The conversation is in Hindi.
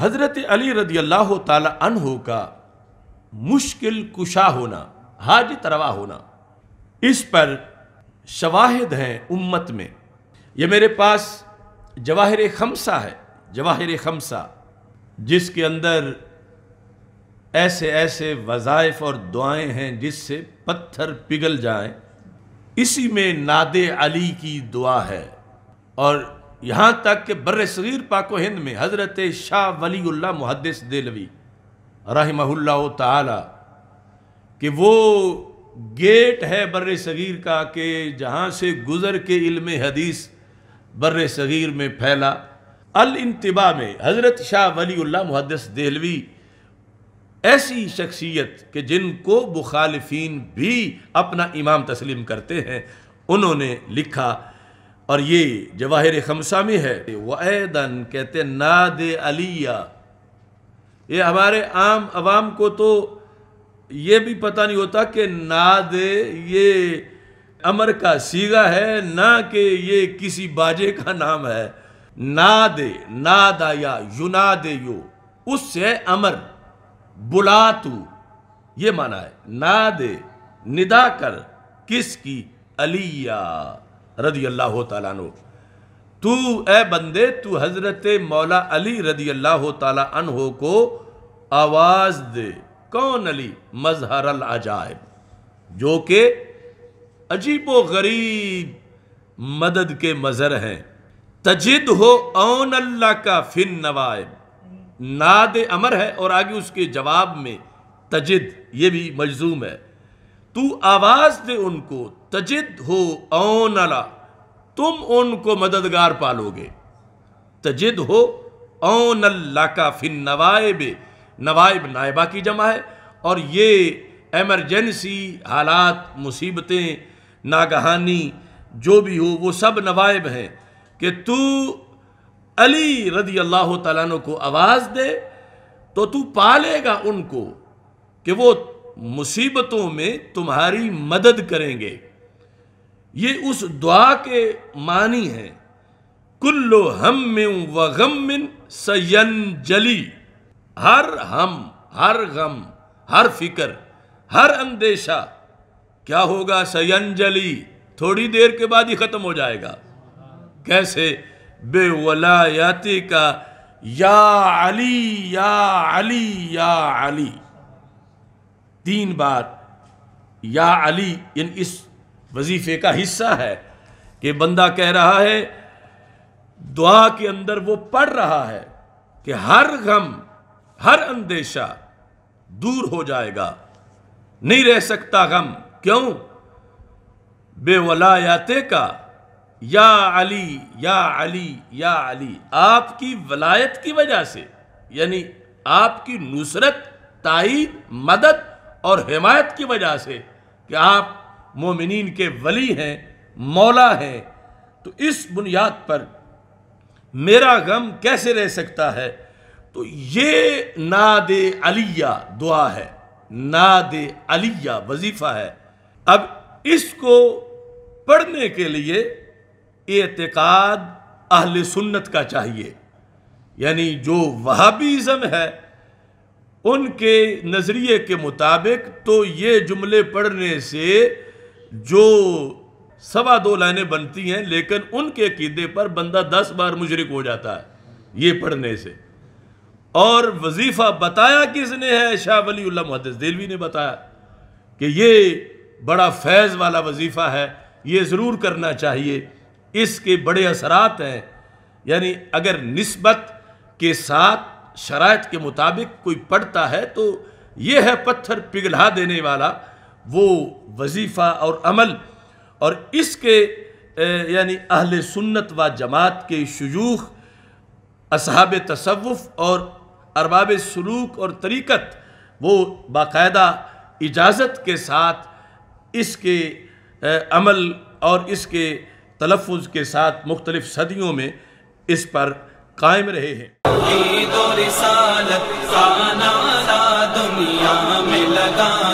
हज़रत अली रदी अल्लाह तहु का मुश्किल कुशा होना हाज तरवा होना इस पर शवाहद हैं उम्मत में यह मेरे पास जवाहिर खमसा है जवाहिर खमसा जिसके अंदर ऐसे ऐसे वज़ाइफ और दुआएं हैं जिससे पत्थर पिघल जाएं इसी में नाद अली की दुआ है और यहाँ तक कि बर सग़ीर पाको हिंद में हज़रत शाह वली मुहदस देलवी रहमल्ला त कि वो गेट है बर सग़ीर का कि जहाँ से गुज़र के इल्म हदीस बर सग़ीर में फैला अल इंतबा में हज़रत शाह वली मुहदस देलवी ऐसी शख्सियत के जिनको मुखालफन भी अपना इमाम तस्लीम करते हैं उन्होंने लिखा और ये जवाहिर खमसा में है वैदन कहते नाद अलिया ये हमारे आम आवाम को तो ये भी पता नहीं होता कि नाद ये अमर का सीगा है ना कि ये किसी बाजे का नाम है नाद नाद आया दे यो उससे अमर बुला तू ये माना है नाद निदा कर किसकी अलिया रदी अल्लाह तु तू ए बंदे तू हज़रत मौला अली रदी अल्लाह तहो को आवाज़ दे कौन अली मजहर अल अजायब जो कि अजीब व गरीब मदद के मजहर हैं तजिद हो ओन अल्लाह का फिन नवायब नाद अमर है और आगे उसके जवाब में तजिद ये भी मजजूम है तू आवाज दे उनको तजिद हो औन अला तुम उनको मददगार पालोगे तजिद हो औन अल्लाह का फिन नवाइब नवाइब नायबा की जमा है और ये एमरजेंसी हालात मुसीबतें नागहानी जो भी हो वो सब नवायब हैं कि तू अली रदी अल्लाह तु को आवाज़ दे तो तू पालेगा उनको कि वो मुसीबतों में तुम्हारी मदद करेंगे ये उस दुआ के मानी है कुल्लो हम में व गम मिन सयंजली हर हम हर गम हर फिक्र हर अंदेशा क्या होगा सयंजली थोड़ी देर के बाद ही ख़त्म हो जाएगा कैसे बेवलायाती का या अली या अली या अली तीन बार या अली इन इस वजीफे का हिस्सा है कि बंदा कह रहा है दुआ के अंदर वो पढ़ रहा है कि हर गम हर अंदेशा दूर हो जाएगा नहीं रह सकता गम क्यों बेवलायाते का या अली या अली या अली आपकी वलायत की वजह से यानी आपकी नुसरत ताई मदद और हिमायत की वजह से कि आप मोमिन के वली हैं मौला हैं तो इस बुनियाद पर मेरा गम कैसे रह सकता है तो ये नाद अलिया दुआ है नाद अलिया वजीफ़ा है अब इसको पढ़ने के लिए एतकाद अहल सुन्नत का चाहिए यानी जो वहाबीज़म है उनके नज़रिए के मुताबिक तो ये जुमले पढ़ने से जो सवा दो लाइनें बनती हैं लेकिन उनके अकीदे पर बंदा दस बार मुशरक हो जाता है ये पढ़ने से और वजीफ़ा बताया किसने है शाह वली मुहदस दिलवी ने बताया कि ये बड़ा फैज़ वाला वजीफ़ा है ये ज़रूर करना चाहिए इसके बड़े असरात हैं यानी अगर नस्बत के साथ शरात के मुताबिक कोई पढ़ता है तो ये है पत्थर पिघला देने वाला वो वजीफ़ा और अमल और इसके यानी अहल सुन्नत व जमात के शजूख असहाब तसवुफ़ और अरबाब सलूक और तरीक़त वो बाकायदा इजाज़त के साथ इसके अमल और इसके तलफ़ के साथ मुख्तलिफ़ सदियों में इस पर कायम रहे हैं दुनिया में लगा